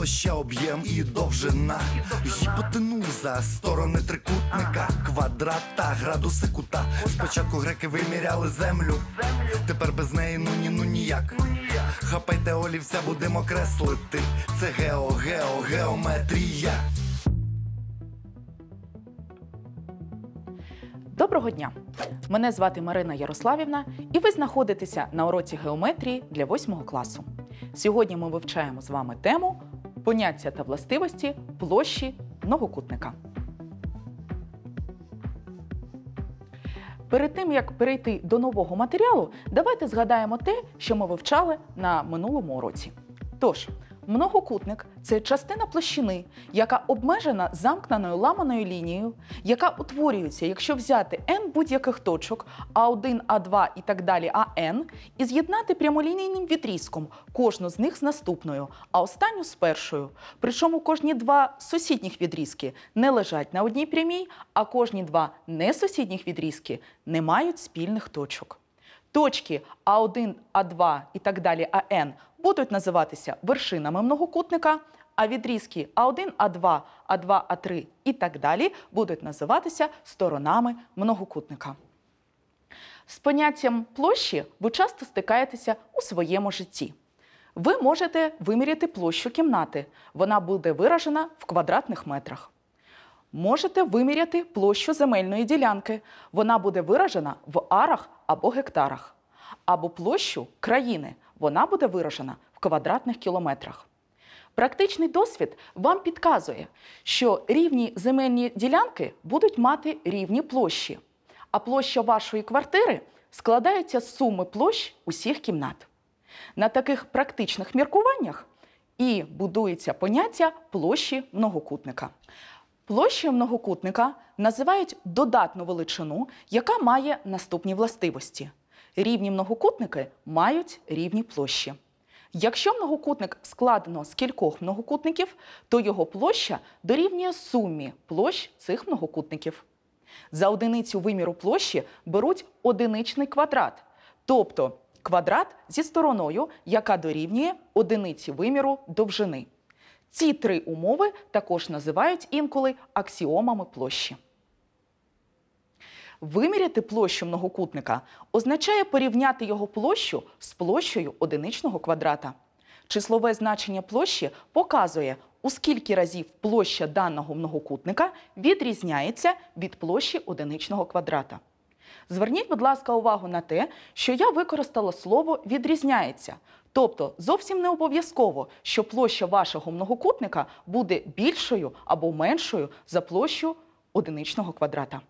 площа, об'єм і довжина. Гіпотенуза, сторони трикутника, квадрат та градуси кута. Спочатку греки виміряли землю, тепер без неї ну ну ніяк. Хапайте олівця, будемо креслити. Це гео, гео, геометрія. Доброго дня! Мене звати Марина Ярославівна, і ви знаходитеся на уроці геометрії для 8 класу. Сьогодні ми вивчаємо з вами тему поняття та властивості площі многокутника. Перед тим, як перейти до нового матеріалу, давайте згадаємо те, що ми вивчали на минулому уроці. Тож, Многокутник це частина площини, яка обмежена замкненою ламаною лінією, яка утворюється, якщо взяти n будь-яких точок А1, А2 і так далі АН, і з'єднати прямолінійним відрізком кожну з них з наступною, а останню з першою. Причому кожні два сусідніх відрізки не лежать на одній прямій, а кожні два несусідніх відрізки не мають спільних точок. Точки А1, А2 і так далі АН будуть називатися вершинами многокутника, а відрізки А1, А2, А2, А3 і так далі будуть називатися сторонами многокутника. З поняттям площі ви часто стикаєтеся у своєму житті. Ви можете виміряти площу кімнати. Вона буде виражена в квадратних метрах можете виміряти площу земельної ділянки. Вона буде виражена в арах або гектарах, або площу країни. Вона буде виражена в квадратних кілометрах. Практичний досвід вам підказує, що рівні земельні ділянки будуть мати рівні площі, а площа вашої квартири складається з суми площ усіх кімнат. На таких практичних міркуваннях і будується поняття площі многокутника. Площею многокутника називають додатну величину, яка має наступні властивості. Рівні многокутники мають рівні площі. Якщо многокутник складено з кількох многокутників, то його площа дорівнює сумі площ цих многокутників. За одиницю виміру площі беруть одиничний квадрат, тобто квадрат зі стороною, яка дорівнює одиниці виміру довжини. Ці три умови також називають інколи аксіомами площі. Виміряти площу многокутника означає порівняти його площу з площею одиничного квадрата. Числове значення площі показує, у скільки разів площа даного многокутника відрізняється від площі одиничного квадрата. Зверніть, будь ласка, увагу на те, що я використала слово відрізняється. Тобто зовсім не обов'язково, що площа вашого многокутника буде більшою або меншою за площу одиничного квадрата.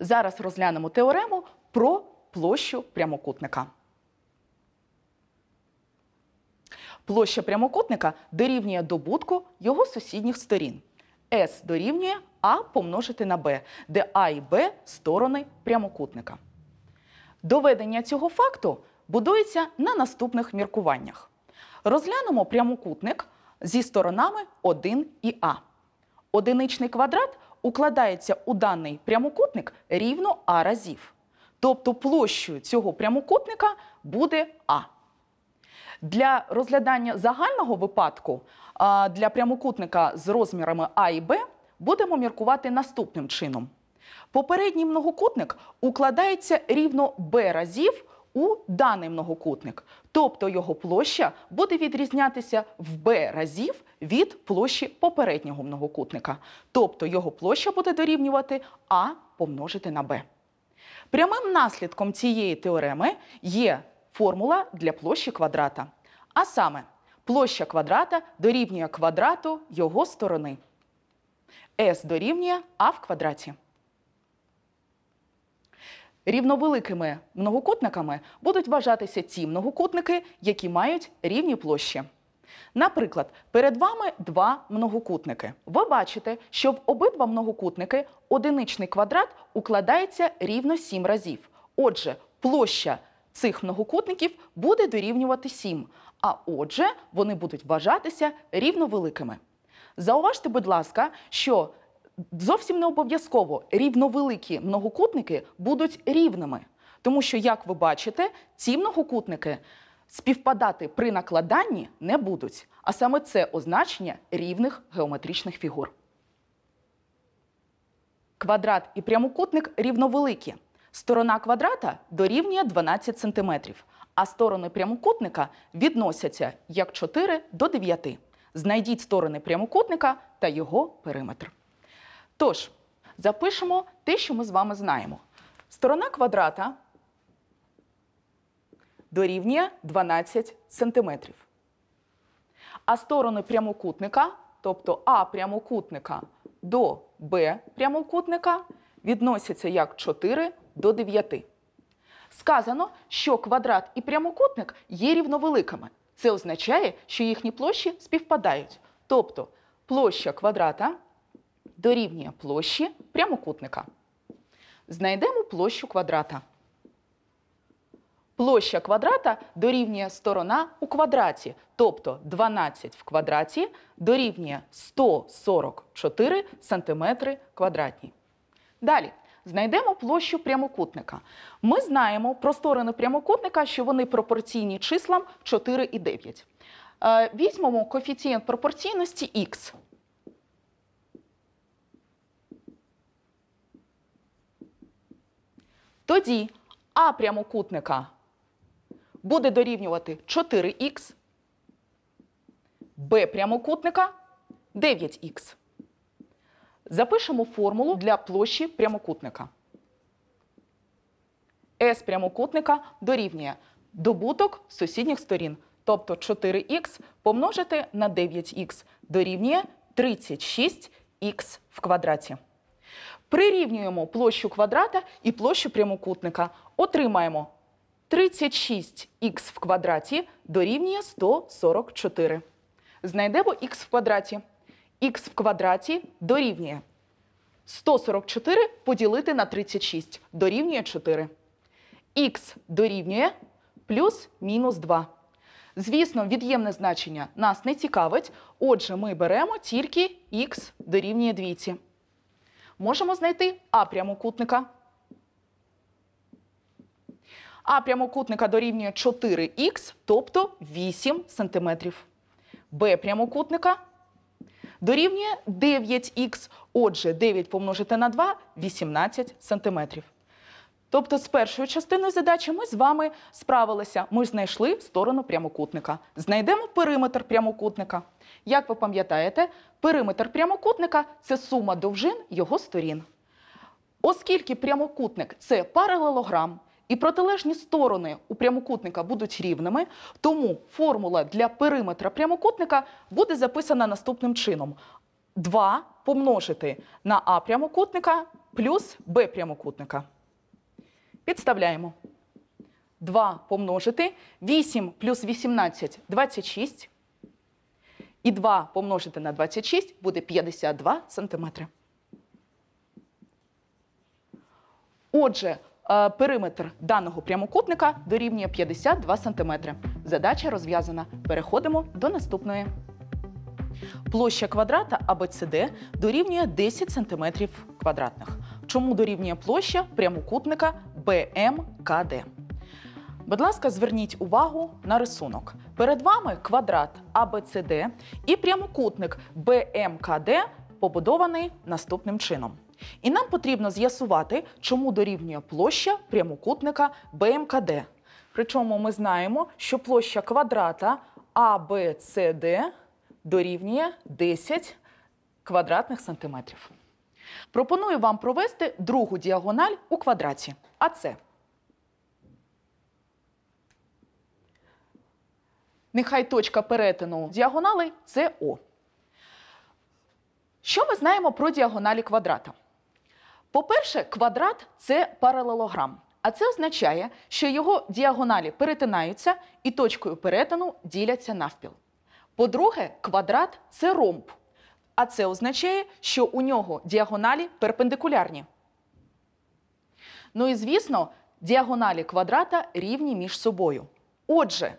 Зараз розглянемо теорему про площу прямокутника. Площа прямокутника дорівнює добутку його сусідніх сторін. С дорівнює А помножити на Б, де А і Б сторони прямокутника. Доведення цього факту будується на наступних міркуваннях. Розглянемо прямокутник зі сторонами 1 і А. Одиничний квадрат укладається у даний прямокутник рівно А разів. Тобто площею цього прямокутника буде А. Для розглядання загального випадку для прямокутника з розмірами А і Б будемо міркувати наступним чином. Попередній многокутник укладається рівно Б разів у даний многокутник, тобто його площа буде відрізнятися в b разів від площі попереднього многокутника. Тобто його площа буде дорівнювати А помножити на Б. Прямим наслідком цієї теореми є формула для площі квадрата. А саме площа квадрата дорівнює квадрату його сторони. С дорівнює А в квадраті. Рівновеликими многокутниками будуть вважатися ті многокутники, які мають рівні площі. Наприклад, перед вами два многокутники. Ви бачите, що в обидва многокутники одиничний квадрат укладається рівно 7 разів. Отже, площа цих многокутників буде дорівнювати 7, а отже, вони будуть вважатися рівновеликими. Зауважте, будь ласка, що зовсім не обов'язково рівновеликі многокутники будуть рівними, тому що, як ви бачите, ці многокутники співпадати при накладанні не будуть, а саме це означення рівних геометричних фігур. Квадрат і прямокутник рівновеликі. Сторона квадрата дорівнює 12 см, а сторони прямокутника відносяться як 4 до 9. Знайдіть сторони прямокутника та його периметр. Тож, запишемо те, що ми з вами знаємо. Сторона квадрата дорівнює 12 см. А сторони прямокутника, тобто А прямокутника до Б прямокутника, відносяться як 4 до 9. Сказано, що квадрат і прямокутник є рівновеликими. Це означає, що їхні площі співпадають. Тобто площа квадрата дорівнює площі прямокутника. Знайдемо площу квадрата. Площа квадрата дорівнює сторона у квадраті, тобто 12 в квадраті дорівнює 144 см квадратні. Далі знайдемо площу прямокутника. Ми знаємо про сторони прямокутника, що вони пропорційні числам 4 і 9. Е, візьмемо коефіцієнт пропорційності х. Тоді А прямокутника буде дорівнювати 4х, Б прямокутника 9х. Запишемо формулу для площі прямокутника. С прямокутника дорівнює добуток сусідніх сторін, тобто 4х помножити на 9х дорівнює 36х в квадраті. Прирівнюємо площу квадрата і площу прямокутника. Отримаємо 36х в квадраті дорівнює 144. Знайдемо х в квадраті х в квадраті дорівнює 144 поділити на 36 дорівнює 4. Х дорівнює плюс мінус 2. Звісно, від'ємне значення нас не цікавить. Отже, ми беремо тільки х дорівнює двійці. Можемо знайти а прямокутника. А прямокутника дорівнює 4х, тобто 8 см. Б прямокутника дорівнює 9х, отже, 9 помножити на 2 18 сантиметрів. Тобто з першою частиною задачі ми з вами справилися. Ми знайшли сторону прямокутника. Знайдемо периметр прямокутника. Як ви пам'ятаєте, периметр прямокутника це сума довжин його сторін. Оскільки прямокутник це паралелограм, і протилежні сторони у прямокутника будуть рівними, тому формула для периметра прямокутника буде записана наступним чином: 2 помножити на А прямокутника плюс Б прямокутника. Підставляємо. 2 помножити 8 плюс 18 26. І 2 помножити на 26 буде 52 сантиметри. Отже, Е, периметр даного прямокутника дорівнює 52 см. Задача розв'язана. Переходимо до наступної. Площа квадрата АБЦД дорівнює 10 см квадратних. Чому дорівнює площа прямокутника БМКД? Будь ласка, зверніть увагу на рисунок. Перед вами квадрат АБЦД і прямокутник БМКД побудований наступним чином. І нам потрібно з'ясувати, чому дорівнює площа прямокутника БМКД. Причому ми знаємо, що площа квадрата ABCD дорівнює 10 квадратних сантиметрів. Пропоную вам провести другу діагональ у квадраті. А це. Нехай точка перетину діагонали це О. Що ми знаємо про діагоналі квадрата? По-перше, квадрат це паралелограм, а це означає, що його діагоналі перетинаються і точкою перетину діляться навпіл. По-друге, квадрат це ромб, а це означає, що у нього діагоналі перпендикулярні. Ну і звісно, діагоналі квадрата рівні між собою. Отже,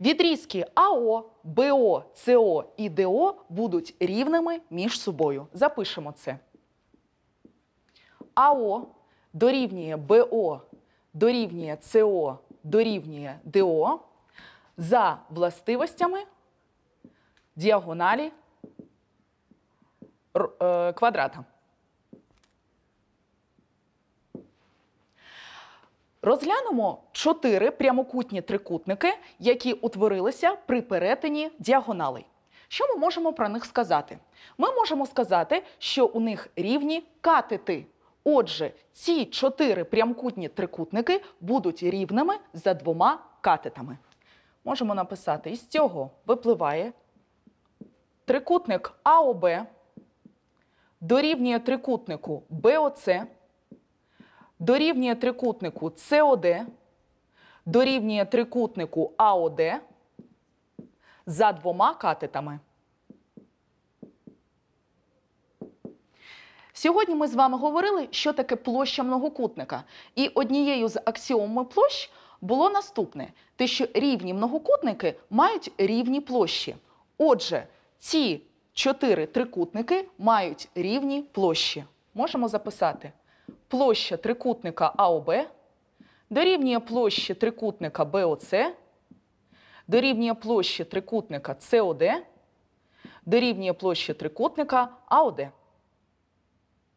відрізки АО, БО, СО і ДО будуть рівними між собою. Запишемо це. АО дорівнює БО дорівнює СО дорівнює ДО за властивостями діагоналі е, квадрата. Розглянемо чотири прямокутні трикутники, які утворилися при перетині діагоналей. Що ми можемо про них сказати? Ми можемо сказати, що у них рівні катети. Отже, ці чотири прямкутні трикутники будуть рівними за двома катетами. Можемо написати: із цього випливає трикутник АОБ дорівнює трикутнику БОЦ, дорівнює трикутнику СОД, дорівнює трикутнику АОД за двома катетами. Сьогодні ми з вами говорили, що таке площа многокутника, і однією з аксіоми площ було наступне: те, що рівні многокутники мають рівні площі. Отже, ці чотири трикутники мають рівні площі. Можемо записати площа трикутника АОБ дорівнює площі трикутника БОЦ, дорівнює площі трикутника СОД, дорівнює площі трикутника АОД.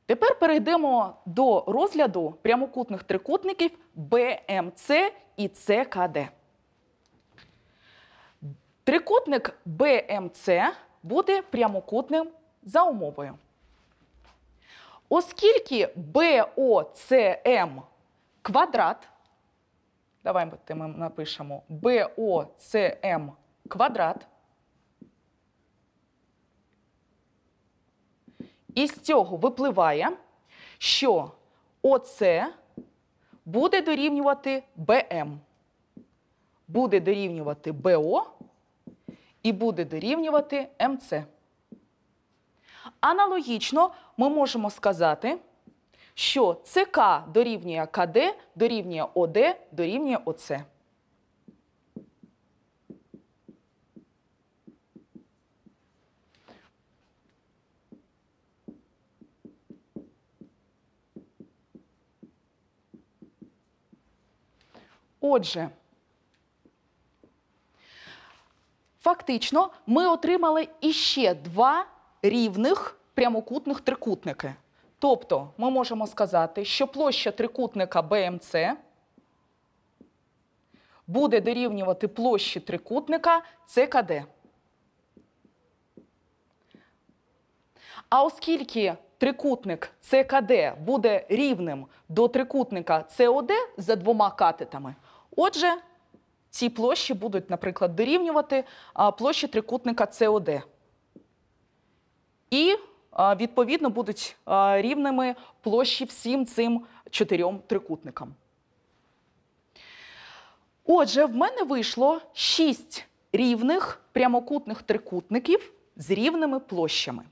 Тепер перейдемо до розгляду прямокутних трикутників БМЦ і ЦКД. Трикутник БМЦ буде прямокутним за умовою. Оскільки BOCM квадрат, давайте ми напишемо БОЦМ квадрат, І з цього випливає, що ОЦ буде дорівнювати БМ, буде дорівнювати БО і буде дорівнювати МС. Аналогічно ми можемо сказати, що ЦК дорівнює КД, дорівнює ОД, дорівнює ОЦ. Отже, фактично ми отримали іще два рівних прямокутних трикутники. Тобто ми можемо сказати, що площа трикутника БМЦ буде дорівнювати площі трикутника ЦКД. А оскільки трикутник ЦКД буде рівним до трикутника СОД за двома катетами, Отже, ці площі будуть, наприклад, дорівнювати площі трикутника СОД. І, відповідно, будуть рівними площі всім цим чотирьом трикутникам. Отже, в мене вийшло шість рівних прямокутних трикутників з рівними площами.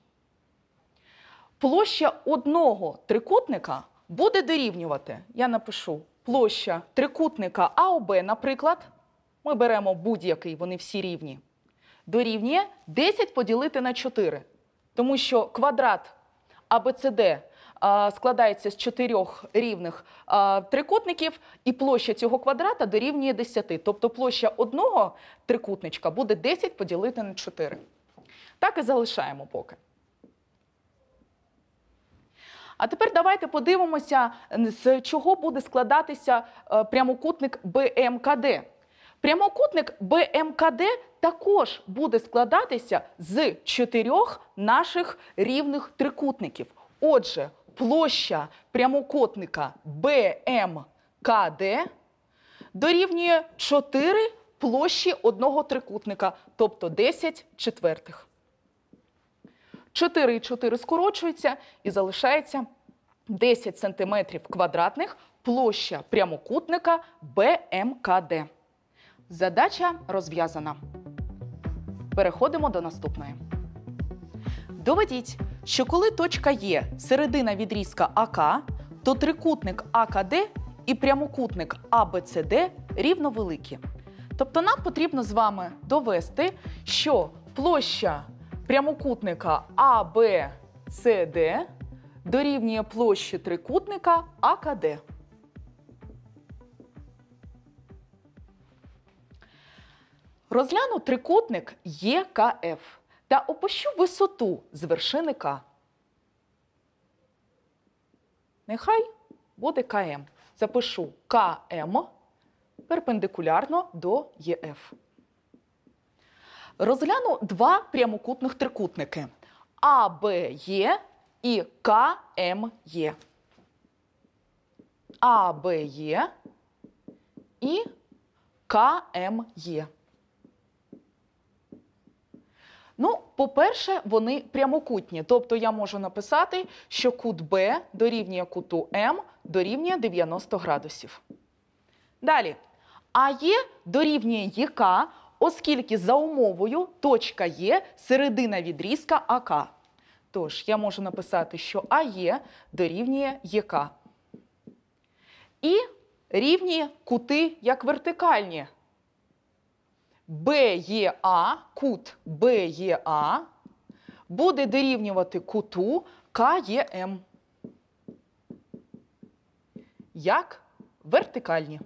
Площа одного трикутника буде дорівнювати. Я напишу площа трикутника А Б, наприклад, ми беремо будь-який, вони всі рівні, дорівнює 10 поділити на 4. Тому що квадрат АБЦД складається з чотирьох рівних трикутників, і площа цього квадрата дорівнює 10. Тобто площа одного трикутничка буде 10 поділити на 4. Так і залишаємо поки. А тепер давайте подивимося, з чого буде складатися е, прямокутник БМКД. Прямокутник БМКД також буде складатися з чотирьох наших рівних трикутників. Отже, площа прямокутника БМКД дорівнює 4 площі одного трикутника, тобто 10 четвертих. 4,4 скорочується і залишається 10 см квадратних площа прямокутника БМКД. Задача розв'язана. Переходимо до наступної. Доведіть, що коли точка Є середина відрізка АК, то трикутник АКД і прямокутник АБЦД рівновеликі. Тобто нам потрібно з вами довести, що площа прямокутника АБЦД дорівнює площі трикутника АКД. Розгляну трикутник ЄКФ е, та опущу висоту з вершини К. Нехай буде КМ. Запишу КМ перпендикулярно до ЄФ. Е, Розгляну два прямокутних трикутники А, Б, і К, М, Є. і К, М, Ну, по-перше, вони прямокутні. Тобто я можу написати, що кут Б дорівнює куту М дорівнює 90 градусів. Далі. А є дорівнює ЄК оскільки за умовою точка Є середина відрізка АК. Тож, я можу написати, що АЄ дорівнює ЄК. І рівні кути як вертикальні. БЄА, кут БЄА буде дорівнювати куту КЄМ. Як вертикальні.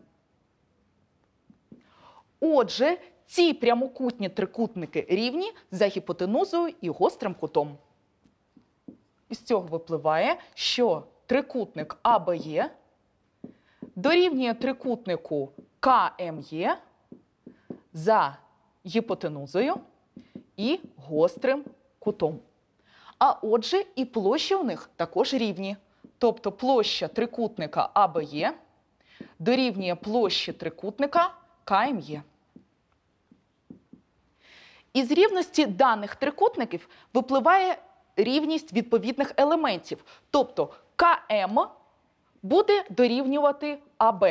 Отже, ці прямокутні трикутники рівні за гіпотенузою і гострим кутом. Із цього випливає, що трикутник АБЄ дорівнює трикутнику КМЄ за гіпотенузою і гострим кутом. А отже, і площі у них також рівні. Тобто площа трикутника АБЄ дорівнює площі трикутника КМЄ. Із рівності даних трикутників випливає рівність відповідних елементів. Тобто КМ буде дорівнювати АБ.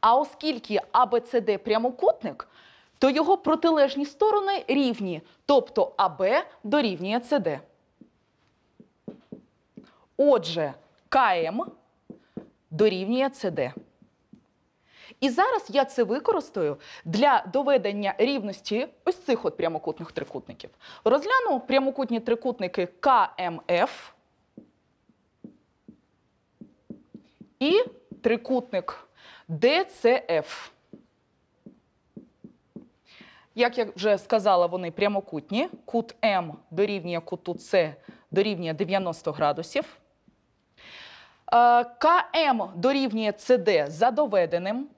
А оскільки АБЦД прямокутник, то його протилежні сторони рівні, тобто АБ дорівнює ЦД. Отже, КМ дорівнює ЦД. І зараз я це використаю для доведення рівності ось цих от прямокутних трикутників. Розгляну прямокутні трикутники КМФ і трикутник ДЦФ. Як я вже сказала, вони прямокутні. Кут М дорівнює куту С дорівнює 90 градусів. Е, КМ дорівнює СД за доведеним.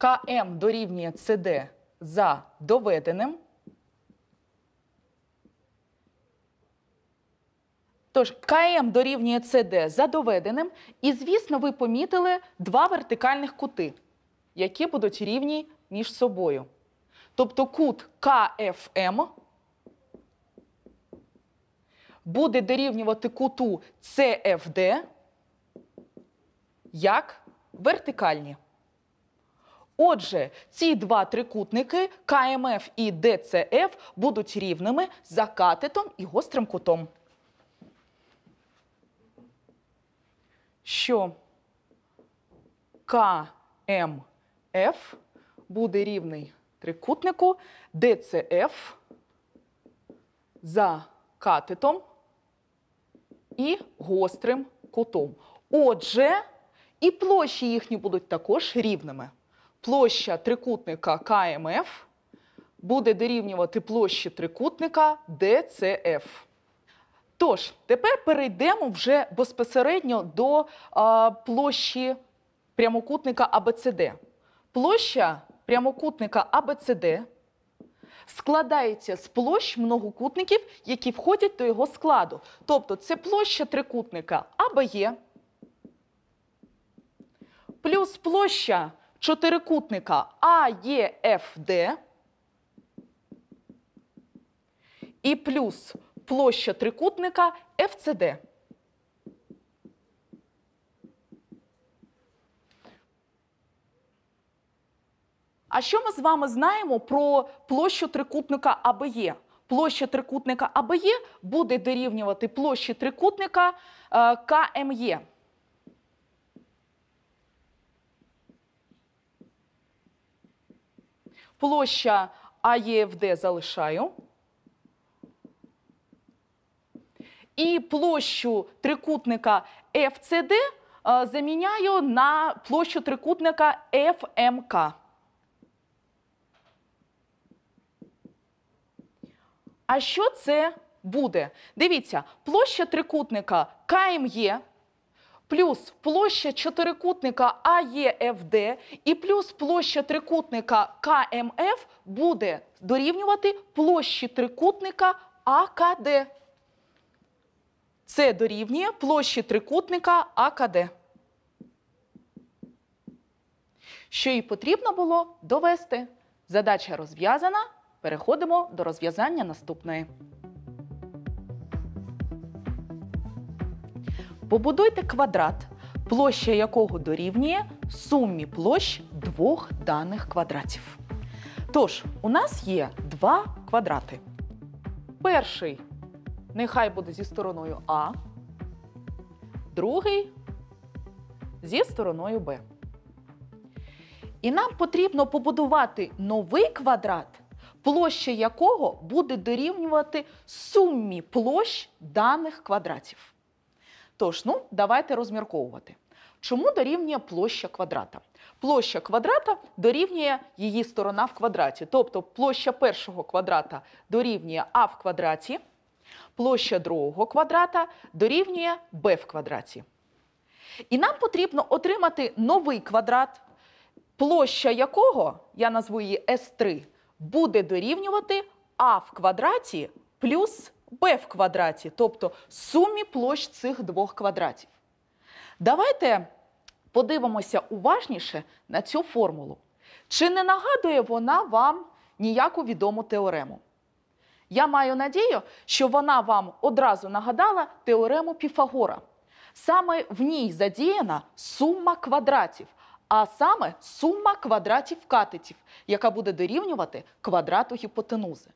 КМ дорівнює ЦД за доведеним. Тож КМ дорівнює ЦД за доведеним. І, звісно, ви помітили два вертикальних кути, які будуть рівні між собою. Тобто кут КФМ буде дорівнювати куту ЦФД як вертикальні. Отже, ці два трикутники КМФ і ДЦФ будуть рівними за катетом і гострим кутом. Що КМФ буде рівний трикутнику ДЦФ за катетом і гострим кутом. Отже, і площі їхні будуть також рівними площа трикутника КМФ буде дорівнювати площі трикутника ДЦФ. Тож, тепер перейдемо вже безпосередньо до а, площі прямокутника АБЦД. Площа прямокутника АБЦД складається з площ многокутників, які входять до його складу. Тобто це площа трикутника АБЄ плюс площа чотирикутника АЄФД і плюс площа трикутника ФЦД. А що ми з вами знаємо про площу трикутника АБЄ? Площа трикутника АБЄ буде дорівнювати площі трикутника е, КМЄ. Ем Площа АЄФД залишаю. І площу трикутника ФЦД е, заміняю на площу трикутника ФМК. А що це буде? Дивіться, площа трикутника КМЄ плюс площа чотирикутника АЄФД і плюс площа трикутника КМФ ем буде дорівнювати площі трикутника АКД. Це дорівнює площі трикутника АКД. Що і потрібно було довести. Задача розв'язана. Переходимо до розв'язання наступної. Побудуйте квадрат, площа якого дорівнює сумі площ двох даних квадратів. Тож, у нас є два квадрати. Перший нехай буде зі стороною А, другий зі стороною Б. І нам потрібно побудувати новий квадрат, площа якого буде дорівнювати сумі площ даних квадратів. Тож, ну, давайте розмірковувати. Чому дорівнює площа квадрата? Площа квадрата дорівнює її сторона в квадраті. Тобто площа першого квадрата дорівнює А в квадраті, площа другого квадрата дорівнює Б в квадраті. І нам потрібно отримати новий квадрат, площа якого, я назву її С3, буде дорівнювати А в квадраті плюс b в квадраті, тобто сумі площ цих двох квадратів. Давайте подивимося уважніше на цю формулу. Чи не нагадує вона вам ніяку відому теорему? Я маю надію, що вона вам одразу нагадала теорему Піфагора. Саме в ній задіяна сума квадратів, а саме сума квадратів катетів, яка буде дорівнювати квадрату гіпотенузи.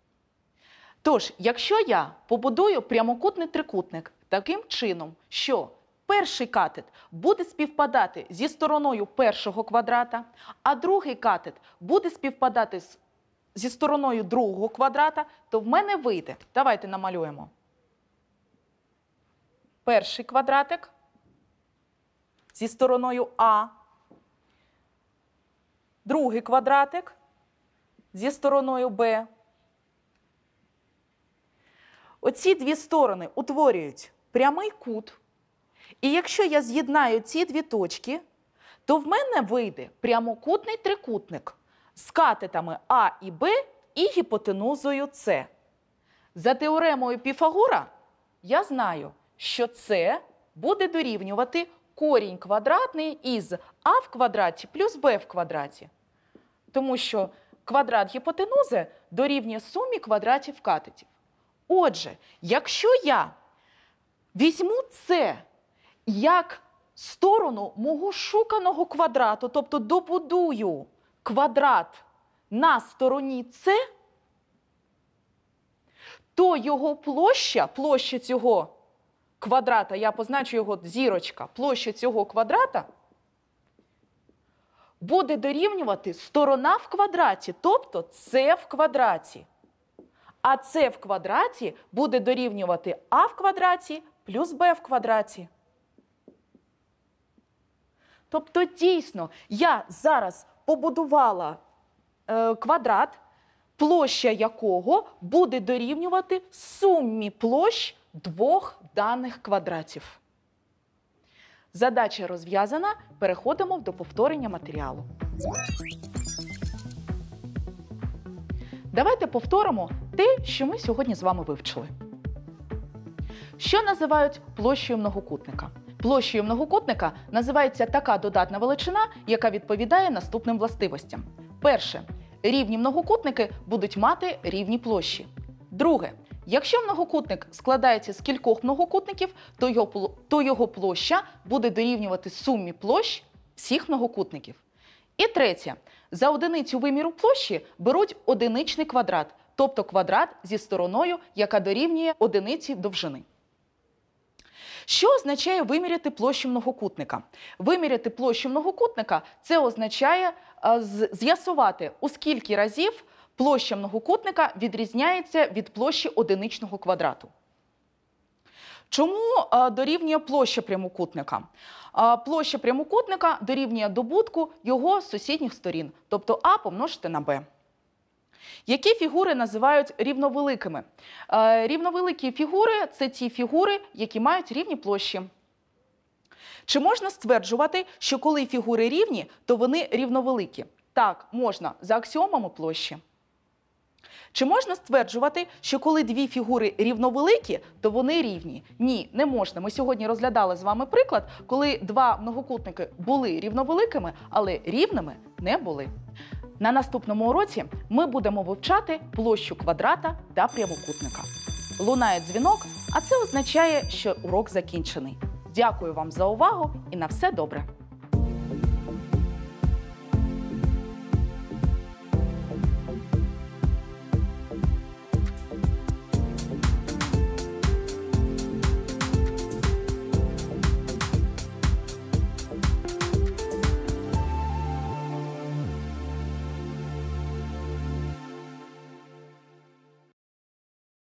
Тож, якщо я побудую прямокутний трикутник таким чином, що перший катет буде співпадати зі стороною першого квадрата, а другий катет буде співпадати з Зі стороною другого квадрата, то в мене вийде. Давайте намалюємо перший квадратик зі стороною А, другий квадратик зі стороною Б. Оці дві сторони утворюють прямий кут. І якщо я з'єднаю ці дві точки, то в мене вийде прямокутний трикутник з катетами А і Б і гіпотенузою С. За теоремою Піфагора я знаю, що С буде дорівнювати корінь квадратний із А в квадраті плюс Б в квадраті. Тому що квадрат гіпотенузи дорівнює сумі квадратів катетів. Отже, якщо я візьму це як сторону мого шуканого квадрату, тобто добудую квадрат на стороні С, то його площа, площа цього квадрата, я позначу його зірочка, площа цього квадрата буде дорівнювати сторона в квадраті, тобто С в квадраті. А це в квадраті буде дорівнювати а в квадраті плюс б в квадраті. Тобто, дійсно, я зараз побудувала е, квадрат, площа якого буде дорівнювати сумі площ двох даних квадратів. Задача розв'язана. Переходимо до повторення матеріалу. Давайте повторимо те, що ми сьогодні з вами вивчили. Що називають площею многокутника? Площею многокутника називається така додатна величина, яка відповідає наступним властивостям. Перше, рівні многокутники будуть мати рівні площі. Друге, якщо многокутник складається з кількох многокутників, то його то його площа буде дорівнювати сумі площ всіх многокутників. І третє: за одиницю виміру площі беруть одиничний квадрат, тобто квадрат зі стороною, яка дорівнює одиниці довжини. Що означає виміряти площу многокутника? Виміряти площу многокутника це означає з'ясувати, у скільки разів площа многокутника відрізняється від площі одиничного квадрату. Чому е, дорівнює площа прямокутника? Е, площа прямокутника дорівнює добутку його сусідніх сторін, тобто А помножити на Б. Які фігури називають рівновеликими? Е, рівновеликі фігури це ті фігури, які мають рівні площі. Чи можна стверджувати, що коли фігури рівні, то вони рівновеликі? Так, можна за аксіомами площі. Чи можна стверджувати, що коли дві фігури рівновеликі, то вони рівні? Ні, не можна. Ми сьогодні розглядали з вами приклад, коли два многокутники були рівновеликими, але рівними не були. На наступному уроці ми будемо вивчати площу квадрата та прямокутника. Лунає дзвінок, а це означає, що урок закінчений. Дякую вам за увагу і на все добре.